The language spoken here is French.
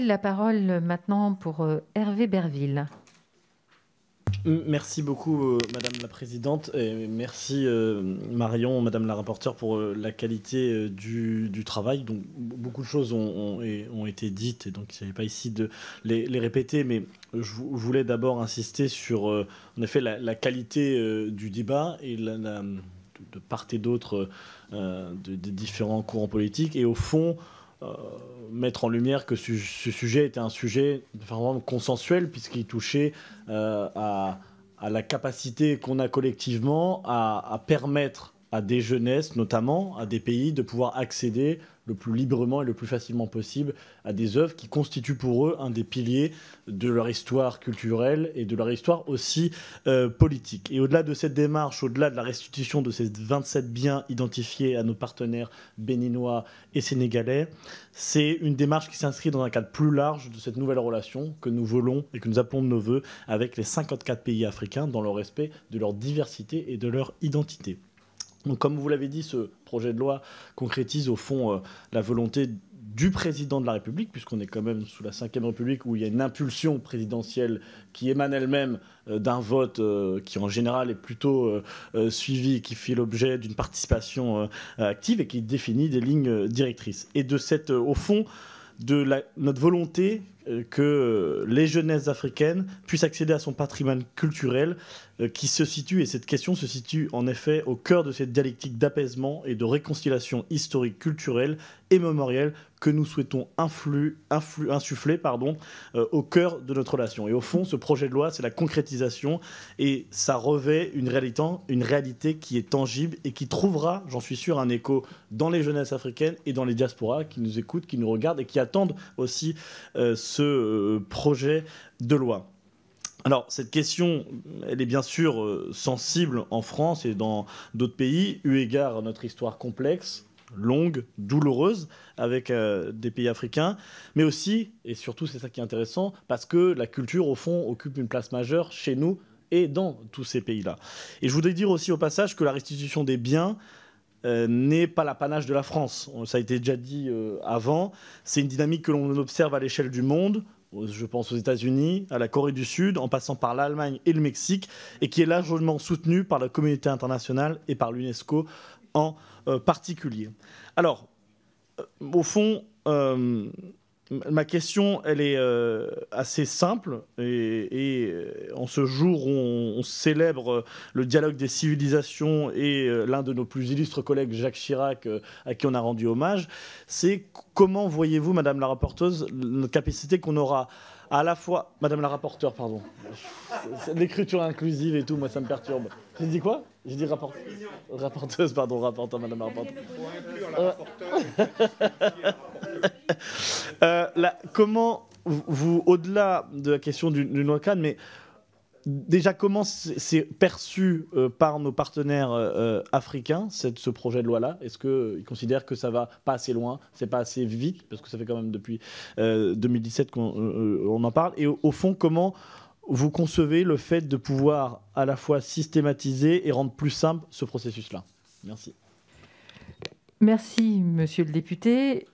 La parole maintenant pour euh, Hervé Berville. Merci beaucoup, euh, Madame la Présidente, et merci euh, Marion, Madame la rapporteure, pour la qualité du, travail. Donc, beaucoup de choses ont, été dites, et donc il n'y pas ici de les, répéter, mais je voulais d'abord insister sur, en effet, la, qualité du débat et la, de, part et d'autre des différents courants politiques, et au fond, euh, mettre en lumière que ce, sujet était un sujet vraiment consensuel puisqu'il touchait euh, à, la capacité qu'on a collectivement à permettre à des jeunesses notamment, à des pays, de pouvoir accéder le plus librement et le plus facilement possible à des œuvres qui constituent pour eux un des piliers de leur histoire culturelle et de leur histoire aussi euh, politique. Et au-delà de cette démarche, au-delà de la restitution de ces 27 biens identifiés à nos partenaires béninois et sénégalais, c'est une démarche qui s'inscrit dans un cadre plus large de cette nouvelle relation que nous voulons et que nous appelons de nos voeux avec les 54 pays africains dans le respect de leur diversité et de leur identité comme vous l'avez dit, ce projet de loi concrétise au fond euh, la volonté du président de la République, puisqu'on est quand même sous la Ve République où il y a une impulsion présidentielle qui émane elle-même euh, d'un vote euh, qui en général est plutôt suivi, qui fait l'objet d'une participation active et qui définit des lignes directrices. Et de cette, au fond, de notre volonté euh, que les jeunesses africaines puissent accéder à son patrimoine culturel euh, qui se situe, et cette question se situe en effet au cœur de cette dialectique d'apaisement et de réconciliation historique, culturelle et mémorielle que nous souhaitons insuffler pardon, euh, au cœur de notre relation. Et au fond, ce projet de loi, c'est la concrétisation et ça revêt une réalité, une réalité qui est tangible et qui trouvera, j'en suis sûr, un écho dans les jeunesses africaines et dans les diasporas qui nous écoutent, qui nous regardent et qui attendent aussi ce ce euh, projet de loi. Alors, cette question, elle est bien sûr euh, sensible en France et dans d'autres pays, eu égard à notre histoire complexe, longue, douloureuse avec euh, des pays africains, mais aussi, et surtout c'est ça qui est intéressant, parce que la culture, au fond, occupe une place majeure chez nous et dans tous ces pays-là. Et je voudrais dire aussi au passage que la restitution des biens, euh, n'est pas l'apanage de la France. Ça a été déjà dit euh, avant. C'est une dynamique que l'on observe à l'échelle du monde. Je pense aux États-Unis, à la Corée du Sud, en passant par l'Allemagne et le Mexique, et qui est largement soutenue par la communauté internationale et par l'UNESCO en euh, particulier. Alors, au fond, ma question, elle est euh, assez simple. Et, euh, en ce jour où on, célèbre euh, le dialogue des civilisations et l'un de nos plus illustres collègues, Jacques Chirac, à qui on a rendu hommage, c'est comment voyez-vous, Madame la rapporteuse, la capacité qu'on aura à la fois, Madame la rapporteure, pardon, l'écriture inclusive et tout, moi ça me perturbe. J'ai dis quoi J'ai dit Rapporteuse. rapporteuse, pardon, rapporteur, Madame la rapporteure. Euh, comment vous, au-delà de la question du, loi noir mais déjà comment c'est perçu euh, par nos partenaires euh, africains ce projet de loi là Est-ce qu'ils considèrent que ça va pas assez loin, c'est pas assez vite parce que ça fait quand même depuis 2017 qu'on en parle et au, fond comment vous concevez le fait de pouvoir à la fois systématiser et rendre plus simple ce processus là Merci. Merci, monsieur le député.